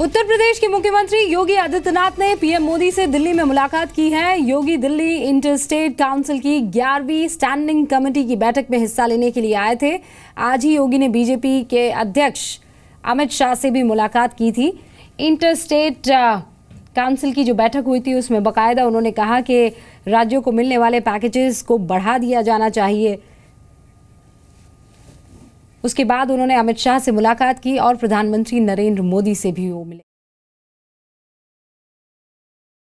उत्तर प्रदेश के मुख्यमंत्री योगी आदित्यनाथ ने पीएम मोदी से दिल्ली में मुलाकात की है योगी दिल्ली इंटरस्टेट काउंसिल की ग्यारहवीं स्टैंडिंग कमेटी की बैठक में हिस्सा लेने के लिए आए थे आज ही योगी ने बीजेपी के अध्यक्ष अमित शाह से भी मुलाकात की थी इंटरस्टेट काउंसिल की जो बैठक हुई थी उसमें बाकायदा उन्होंने कहा कि राज्यों को मिलने वाले पैकेजेस को बढ़ा दिया जाना चाहिए उसके बाद उन्होंने अमित शाह से मुलाकात की और प्रधानमंत्री नरेंद्र मोदी से भी वो मिले